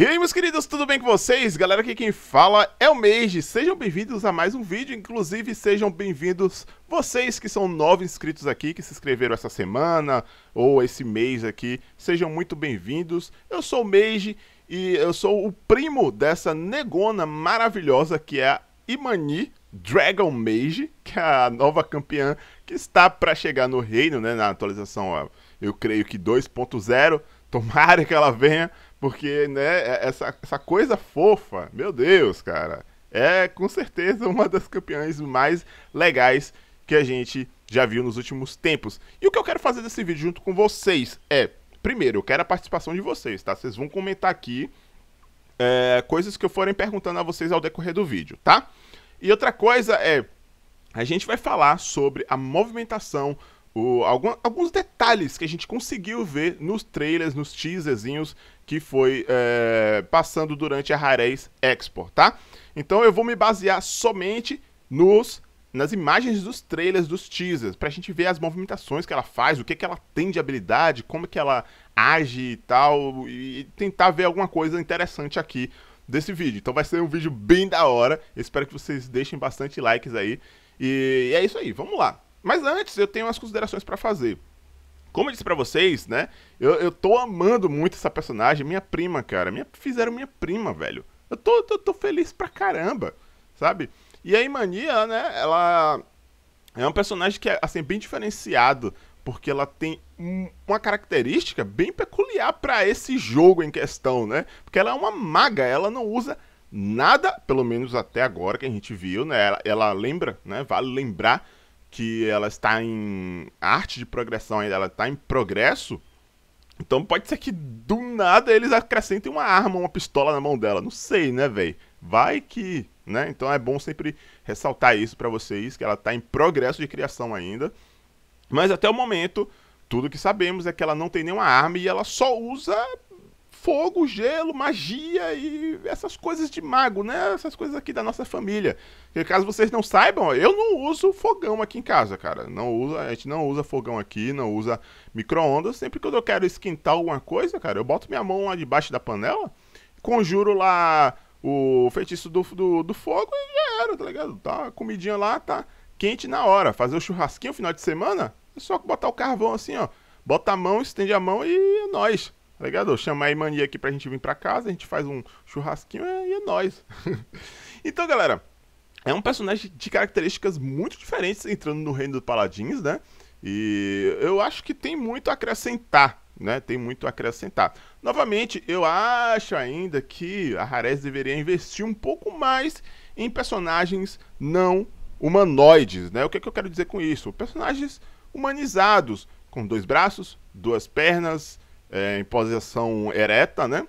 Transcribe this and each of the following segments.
E aí, meus queridos, tudo bem com vocês? Galera, aqui quem fala é o Mage. Sejam bem-vindos a mais um vídeo, inclusive sejam bem-vindos vocês que são novos inscritos aqui, que se inscreveram essa semana ou esse mês aqui. Sejam muito bem-vindos. Eu sou o Mage e eu sou o primo dessa negona maravilhosa que é a Imani Dragon Mage, que é a nova campeã que está para chegar no reino, né, na atualização, eu creio que 2.0 Tomara que ela venha, porque, né, é, essa, essa coisa fofa, meu Deus, cara, é com certeza uma das campeãs mais legais que a gente já viu nos últimos tempos. E o que eu quero fazer desse vídeo junto com vocês é, primeiro, eu quero a participação de vocês, tá? Vocês vão comentar aqui é, coisas que eu forem perguntando a vocês ao decorrer do vídeo, tá? E outra coisa é, a gente vai falar sobre a movimentação o, algum, alguns detalhes que a gente conseguiu ver nos trailers, nos teaserzinhos que foi é, passando durante a Rareis Expo, tá? Então eu vou me basear somente nos nas imagens dos trailers, dos teasers, pra gente ver as movimentações que ela faz, o que, que ela tem de habilidade, como que ela age e tal, e tentar ver alguma coisa interessante aqui desse vídeo. Então vai ser um vídeo bem da hora, espero que vocês deixem bastante likes aí, e é isso aí, vamos lá. Mas antes, eu tenho umas considerações para fazer. Como eu disse para vocês, né? Eu, eu tô amando muito essa personagem, minha prima, cara. Minha, fizeram minha prima, velho. Eu tô, tô, tô feliz pra caramba, sabe? E aí, Mania, né? Ela é um personagem que é, assim, bem diferenciado, porque ela tem um, uma característica bem peculiar para esse jogo em questão, né? Porque ela é uma maga, ela não usa nada, pelo menos até agora que a gente viu, né? Ela, ela lembra, né? Vale lembrar que ela está em arte de progressão ainda, ela está em progresso. Então pode ser que do nada eles acrescentem uma arma, uma pistola na mão dela. Não sei, né, velho? Vai que, né? Então é bom sempre ressaltar isso para vocês que ela está em progresso de criação ainda. Mas até o momento, tudo que sabemos é que ela não tem nenhuma arma e ela só usa fogo, gelo, magia e essas coisas de mago, né? Essas coisas aqui da nossa família. E caso vocês não saibam, eu não uso fogão aqui em casa, cara. Não usa, a gente não usa fogão aqui, não usa micro-ondas. Sempre que eu quero esquentar alguma coisa, cara, eu boto minha mão lá debaixo da panela, conjuro lá o feitiço do, do, do fogo e já era, tá ligado? Tá a comidinha lá, tá quente na hora. Fazer o churrasquinho no final de semana, é só botar o carvão assim, ó. Bota a mão, estende a mão e é nóis. Tá ligado? Eu a Imani aqui pra gente vir pra casa, a gente faz um churrasquinho e é, é nóis. então, galera, é um personagem de características muito diferentes entrando no reino dos paladins, né? E eu acho que tem muito a acrescentar, né? Tem muito a acrescentar. Novamente, eu acho ainda que a Harez deveria investir um pouco mais em personagens não humanoides, né? O que, é que eu quero dizer com isso? Personagens humanizados, com dois braços, duas pernas, é, em posição ereta, né?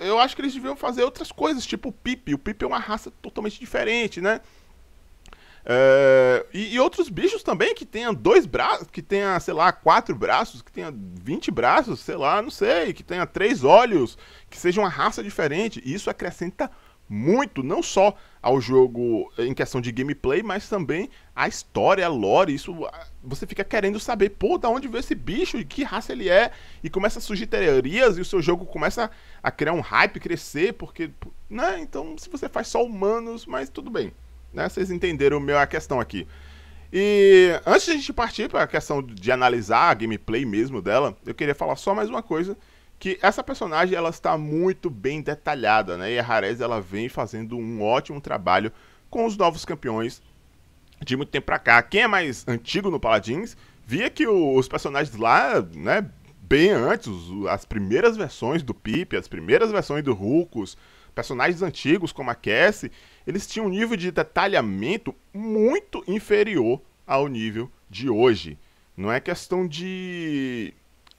Eu acho que eles deviam fazer outras coisas, tipo o Pipe. O Pipe é uma raça totalmente diferente, né? É, e, e, outros bichos também que tenha dois braços, que tenha, sei lá, quatro braços, que tenha vinte braços, sei lá, não sei, que tenha três olhos, que seja uma raça diferente. isso acrescenta muito, não só ao jogo em questão de gameplay, mas também a história, a lore, isso você fica querendo saber, pô, da onde veio esse bicho e que raça ele é, e começa a surgir teorias e o seu jogo começa a criar um hype, crescer, porque, né, então se você faz só humanos, mas tudo bem, né, vocês entenderam meu, a questão aqui. E antes de a gente partir para a questão de analisar a gameplay mesmo dela, eu queria falar só mais uma coisa, que essa personagem ela está muito bem detalhada, né? E a Harez ela vem fazendo um ótimo trabalho com os novos campeões de muito tempo pra cá. Quem é mais antigo no Paladins via que os personagens lá, né, bem antes, as primeiras versões do Pip, as primeiras versões do Rucos, personagens antigos como a Cassie, eles tinham um nível de detalhamento muito inferior ao nível de hoje. Não é questão de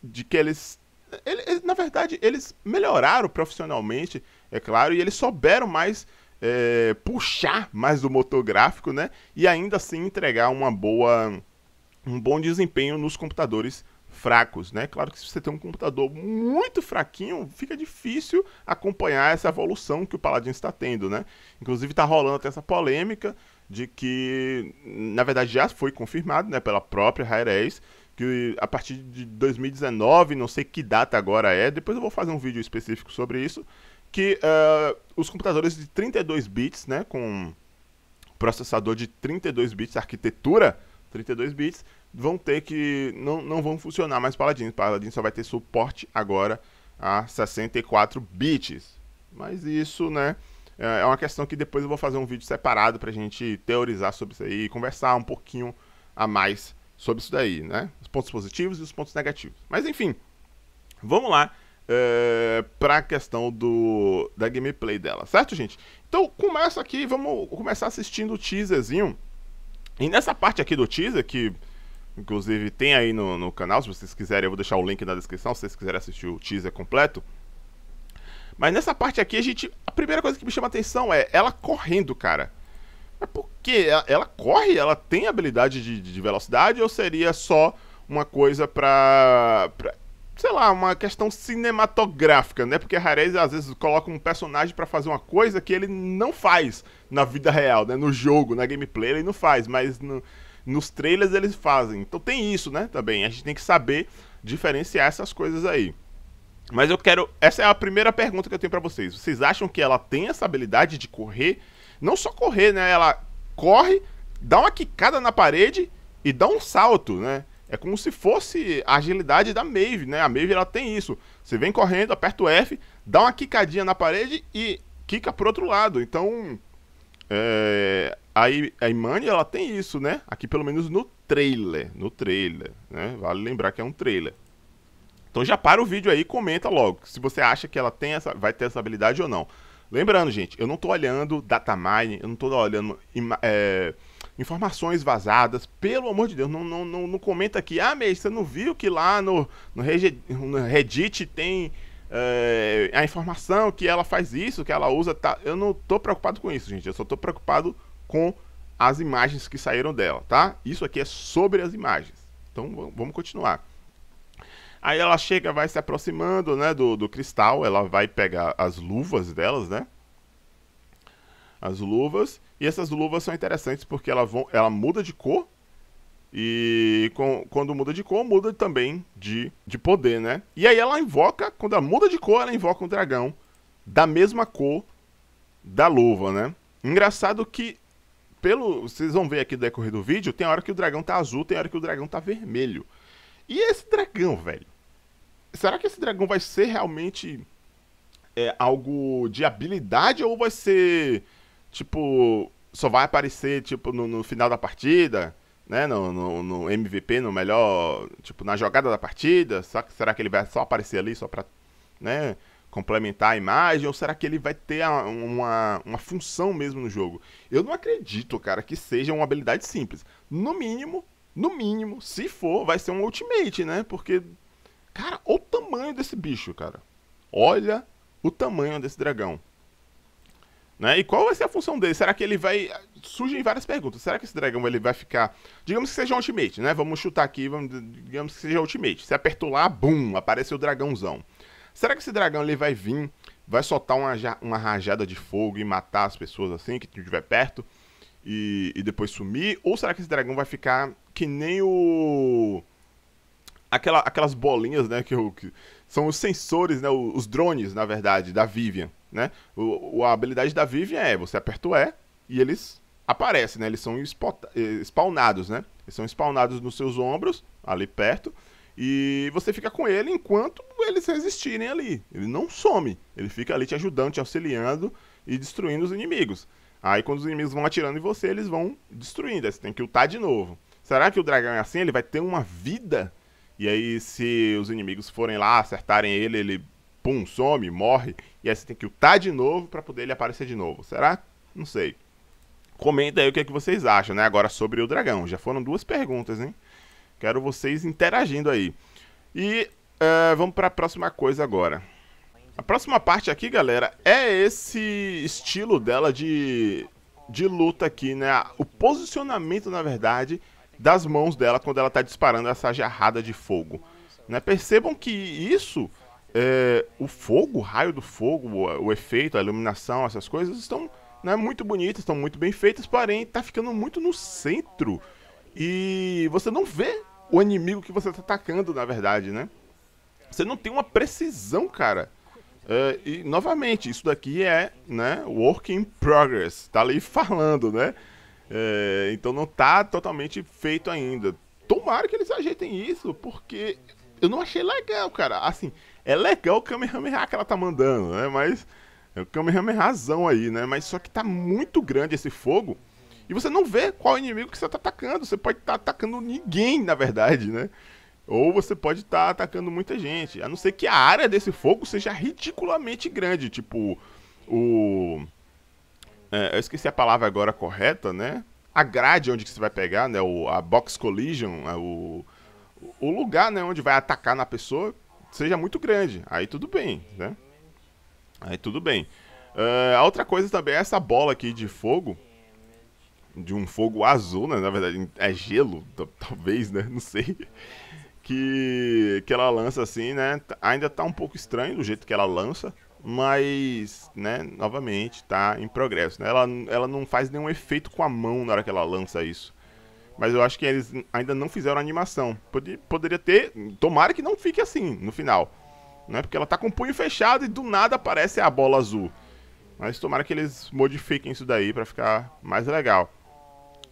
de que eles ele, na verdade, eles melhoraram profissionalmente, é claro, e eles souberam mais é, puxar mais do motor gráfico, né? E ainda assim entregar uma boa, um bom desempenho nos computadores fracos, né? Claro que se você tem um computador muito fraquinho, fica difícil acompanhar essa evolução que o Paladins está tendo, né? Inclusive está rolando até essa polêmica de que, na verdade, já foi confirmado, né, pela própria hi que a partir de 2019, não sei que data agora é, depois eu vou fazer um vídeo específico sobre isso, que uh, os computadores de 32 bits, né, com processador de 32 bits, arquitetura 32 bits, vão ter que, não, não vão funcionar mais Paladins, Paladins só vai ter suporte agora a 64 bits, mas isso, né, eh, é uma questão que depois eu vou fazer um vídeo separado pra gente teorizar sobre isso aí e conversar um pouquinho a mais sobre isso daí, né? Os pontos positivos e os pontos negativos. Mas enfim, vamos lá é, eh, para a questão do, da gameplay dela, certo, gente? Então começa aqui, vamos começar assistindo o teaserzinho. E nessa parte aqui do teaser, que inclusive tem aí no, no canal, se vocês quiserem, eu vou deixar o link na descrição, se vocês quiserem assistir o teaser completo. Mas nessa parte aqui, a gente. A primeira coisa que me chama atenção é ela correndo, cara. É porque ela corre, ela tem habilidade de, de velocidade ou seria só uma coisa pra, pra sei lá, uma questão cinematográfica, né? Porque Harez às vezes coloca um personagem para fazer uma coisa que ele não faz na vida real, né? No jogo, na gameplay ele não faz, mas no, nos trailers eles fazem. Então tem isso, né? Também a gente tem que saber diferenciar essas coisas aí. Mas eu quero, essa é a primeira pergunta que eu tenho para vocês. Vocês acham que ela tem essa habilidade de correr não só correr, né? Ela corre, dá uma quicada na parede e dá um salto, né? É como se fosse a agilidade da Maeve, né? A Maeve ela tem isso. Você vem correndo, aperta o F, dá uma quicadinha na parede e quica pro outro lado. Então, é, a, I a Imani ela tem isso, né? Aqui pelo menos no trailer, no trailer, né? Vale lembrar que é um trailer. Então já para o vídeo aí e comenta logo se você acha que ela tem essa, vai ter essa habilidade ou não. Lembrando, gente, eu não estou olhando data mining, eu não estou olhando é, informações vazadas. Pelo amor de Deus, não, não, não, não comenta aqui. Ah, Meis, você não viu que lá no, no, Reddit tem é, a informação que ela faz isso, que ela usa. Tá? Eu não estou preocupado com isso, gente. Eu só estou preocupado com as imagens que saíram dela, tá? Isso aqui é sobre as imagens. Então vamos continuar. Aí ela chega, vai se aproximando, né, do, do cristal, ela vai pegar as luvas delas, né? As luvas. E essas luvas são interessantes porque ela, vão, ela muda de cor. E com, quando muda de cor, muda também de, de poder, né? E aí ela invoca, quando ela muda de cor, ela invoca um dragão da mesma cor da luva, né? Engraçado que, pelo vocês vão ver aqui no decorrer do vídeo, tem hora que o dragão tá azul, tem hora que o dragão tá vermelho. E esse dragão, velho? Será que esse dragão vai ser realmente é, algo de habilidade ou vai ser tipo só vai aparecer tipo no, no final da partida, né? No, no, no, MVP, no melhor tipo na jogada da partida. Será que, será que ele vai só aparecer ali só para né? complementar a imagem, ou será que ele vai ter uma, uma função mesmo no jogo? Eu não acredito, cara, que seja uma habilidade simples. No mínimo, no mínimo, se for, vai ser um ultimate, né? Porque, cara, olha o tamanho desse bicho, cara. Olha o tamanho desse dragão. Né? E qual vai ser a função dele? Será que ele vai. Surgem várias perguntas. Será que esse dragão ele vai ficar. Digamos que seja um ultimate, né? Vamos chutar aqui, vamos... digamos que seja um ultimate. se apertou lá, bum, apareceu o dragãozão. Será que esse dragão ele vai vir, vai soltar uma, uma rajada de fogo e matar as pessoas assim que estiver perto? e, e depois sumir? Ou será que esse dragão vai ficar que nem o. Aquela, aquelas bolinhas, né? Que, eu, que são os sensores, né? Os, drones, na verdade, da Vivian, né? O, a habilidade da Vivian é você aperta o E e eles aparecem, né? Eles são eh, spawnados, né? Eles são spawnados nos seus ombros, ali perto, e você fica com ele enquanto eles resistirem ali. Ele não some, ele fica ali te ajudando, te auxiliando e destruindo os inimigos. Aí quando os inimigos vão atirando em você, eles vão destruindo. Aí você tem que lutar de novo. Será que o dragão é assim? Ele vai ter uma vida? E aí, se os inimigos forem lá, acertarem ele, ele pum, some, morre. E aí você tem que lutar de novo para poder ele aparecer de novo. Será? Não sei. Comenta aí o que, é que vocês acham, né? Agora sobre o dragão. Já foram duas perguntas, hein? Quero vocês interagindo aí. E uh, vamos para a próxima coisa agora. A próxima parte aqui, galera, é esse estilo dela de, de luta aqui, né? O posicionamento, na verdade, das mãos dela quando ela tá disparando essa jarrada de fogo. Né? Percebam que isso, é, o fogo, o raio do fogo, o, o, efeito, a iluminação, essas coisas estão né, muito bonitas, estão muito bem feitas, porém tá ficando muito no centro. E você não vê o inimigo que você tá atacando, na verdade, né? Você não tem uma precisão, cara, Uh, e, novamente, isso daqui é né, work in progress, tá ali falando, né? É, então não tá totalmente feito ainda. Tomara que eles ajeitem isso, porque eu não achei legal, cara. Assim, é legal o Kamehameha que ela tá mandando, né? Mas é o Kamehameha é razão aí, né? Mas só que tá muito grande esse fogo e você não vê qual inimigo que você tá atacando. Você pode estar tá atacando ninguém, na verdade, né? Ou você pode estar tá atacando muita gente. A não ser que a área desse fogo seja ridiculamente grande. Tipo, o. É, eu esqueci a palavra agora correta, né? A grade onde que você vai pegar, né? O, a box collision, né? o, o lugar né, onde vai atacar na pessoa, seja muito grande. Aí tudo bem, né? Aí tudo bem. Uh, a outra coisa também é essa bola aqui de fogo. De um fogo azul, né? Na verdade, é gelo, talvez, né? Não sei que, que ela lança assim, né? Tá, ainda tá um pouco estranho do jeito que ela lança, mas, né, novamente, tá em progresso. Né? Ela, ela não faz nenhum efeito com a mão na hora que ela lança isso. Mas eu acho que eles ainda não fizeram a animação. poderia ter. Tomara que não fique assim no final. Né? Porque ela tá com o punho fechado e do nada aparece a bola azul. Mas tomara que eles modifiquem isso daí para ficar mais legal.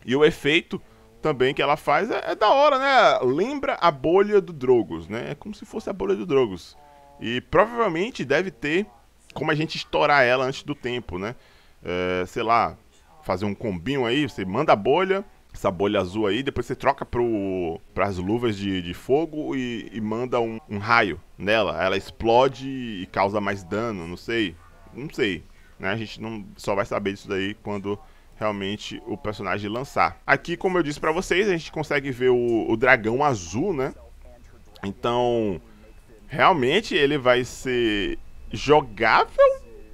E o efeito também que ela faz é, é da hora, né? Lembra a bolha do Drogos, né? É como se fosse a bolha do Drogos. E provavelmente deve ter como a gente estourar ela antes do tempo, né? É, sei lá, fazer um combinho aí, você manda a bolha, essa bolha azul aí, depois você troca para as luvas de, de fogo e, e manda um, um, raio nela. Ela explode e causa mais dano, não sei. Não sei. Né? A gente não só vai saber disso daí quando realmente o personagem lançar. Aqui, como eu disse para vocês, a gente consegue ver o, o dragão azul, né? Então, realmente ele vai ser jogável,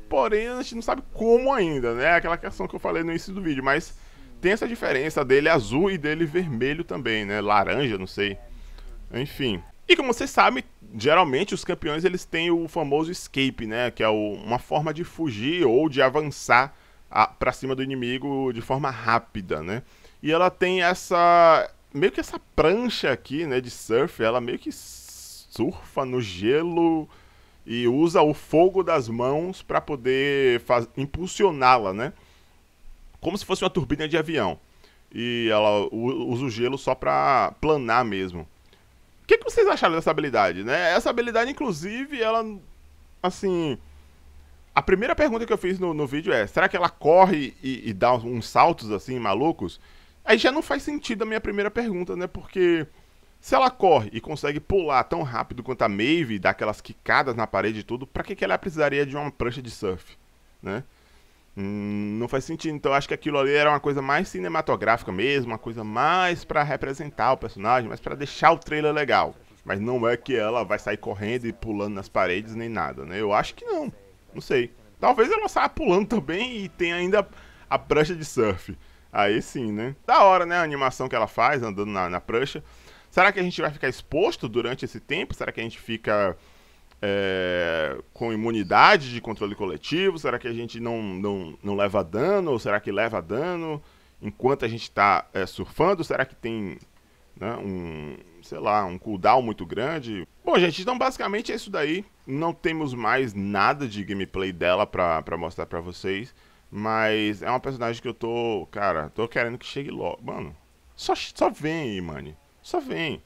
porém a gente não sabe como ainda, né? É aquela questão que eu falei no início do vídeo, mas tem essa diferença dele azul e dele vermelho também, né? Laranja, não sei. Enfim. E como vocês sabem, geralmente os campeões eles têm o famoso escape, né? Que é o, uma forma de fugir ou de avançar para cima do inimigo de forma rápida, né? E ela tem essa meio que essa prancha aqui, né, de surf, ela meio que surfa no gelo e usa o fogo das mãos para poder impulsioná-la, né? Como se fosse uma turbina de avião. E ela usa o gelo só para planar mesmo. O que, que vocês acharam dessa habilidade, né? Essa habilidade, inclusive, ela assim, a primeira pergunta que eu fiz no, no vídeo é: será que ela corre e, e dá uns saltos assim, malucos? Aí já não faz sentido a minha primeira pergunta, né? Porque se ela corre e consegue pular tão rápido quanto a Maeve, dar aquelas quicadas na parede e tudo, pra que, que ela precisaria de uma prancha de surf, né? Hum, não faz sentido. Então acho que aquilo ali era uma coisa mais cinematográfica mesmo, uma coisa mais para representar o personagem, mais para deixar o trailer legal. Mas não é que ela vai sair correndo e pulando nas paredes nem nada, né? Eu acho que não. Não sei. Talvez ela saia pulando também e tenha ainda a prancha de surf. Aí sim, né? Da hora, né? A animação que ela faz andando na, na prancha. Será que a gente vai ficar exposto durante esse tempo? Será que a gente fica é, com imunidade de controle coletivo? Será que a gente não, não, não leva dano? Ou será que leva dano enquanto a gente está é, eh, surfando? Será que tem né, um, sei lá, um cooldown muito grande? Bom, gente, então basicamente é isso daí. Não temos mais nada de gameplay dela pra, pra mostrar pra vocês. Mas é uma personagem que eu tô, cara, tô querendo que chegue logo. Mano, só, só vem aí, mano. Só vem.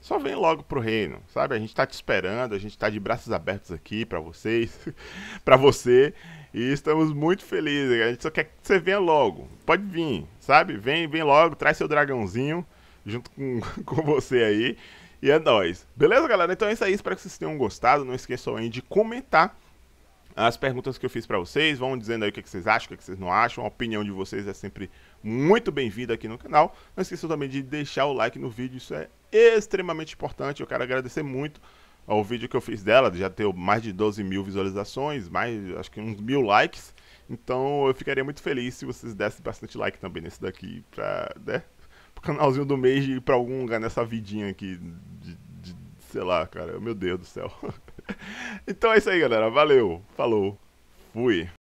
Só vem logo pro reino, sabe? A gente tá te esperando, a gente tá de braços abertos aqui pra vocês, pra você. E estamos muito felizes, a gente só quer que você venha logo. Pode vir, sabe? Vem, vem logo, traz seu dragãozinho junto com, com você aí. E é nóis. Beleza, galera? Então é isso aí. Espero que vocês tenham gostado. Não esqueçam aí de comentar as perguntas que eu fiz para vocês. Vão dizendo aí o que, vocês acham, o que, vocês não acham. A opinião de vocês é sempre muito bem-vinda aqui no canal. Não esqueçam também de deixar o like no vídeo. Isso é extremamente importante. Eu quero agradecer muito ao vídeo que eu fiz dela. Já deu mais de 12 mil visualizações, mais acho que uns mil likes. Então eu ficaria muito feliz se vocês dessem bastante like também nesse daqui pra, né? pro canalzinho do mês e ir pra algum lugar nessa vidinha aqui. De, de, sei lá, cara. Meu Deus do céu. então é isso aí, galera. Valeu. Falou. Fui.